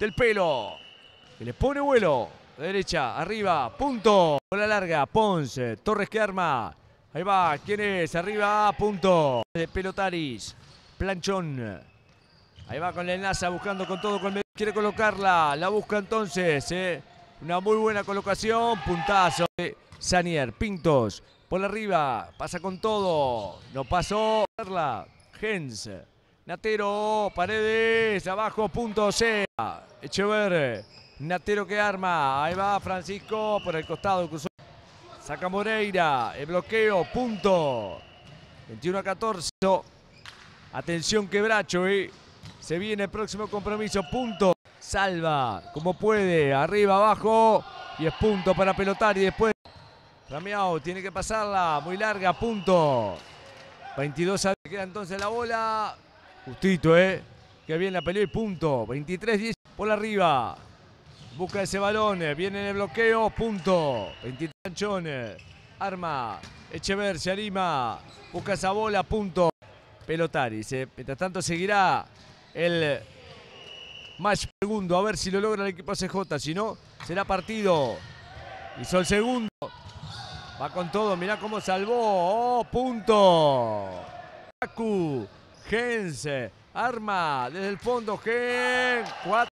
del pelo. le pone vuelo. derecha, arriba, punto. Bola larga, Ponce. Torres que arma. Ahí va, ¿quién es? Arriba, punto. De Pelotaris. Planchón. Ahí va con la enlaza, buscando con todo. Quiere colocarla. La busca entonces. Eh. Una muy buena colocación. Puntazo de Sanier. Pintos. Por arriba. Pasa con todo. No pasó. Gens. Natero, Paredes, abajo, punto C. Echeverre, Natero que arma. Ahí va Francisco por el costado. Cruzó. Saca Moreira, el bloqueo, punto. 21 a 14. Atención quebracho, y eh. Se viene el próximo compromiso, punto. Salva, como puede, arriba, abajo. Y es punto para pelotar y después... Rameau tiene que pasarla, muy larga, punto. 22 a... Queda entonces la bola. Justito, ¿eh? Qué bien la pelea y punto. 23-10 por arriba. Busca ese balón. Eh. Viene en el bloqueo. Punto. 23 Canchones. Arma. Echever se anima. Busca esa bola. Punto. Pelotaris. ¿eh? Mientras tanto seguirá el match segundo. A ver si lo logra el equipo CJ. Si no, será partido. Hizo el segundo. Va con todo. Mirá cómo salvó. Oh, punto. Acu. Gense, Arma desde el fondo Gen. 4.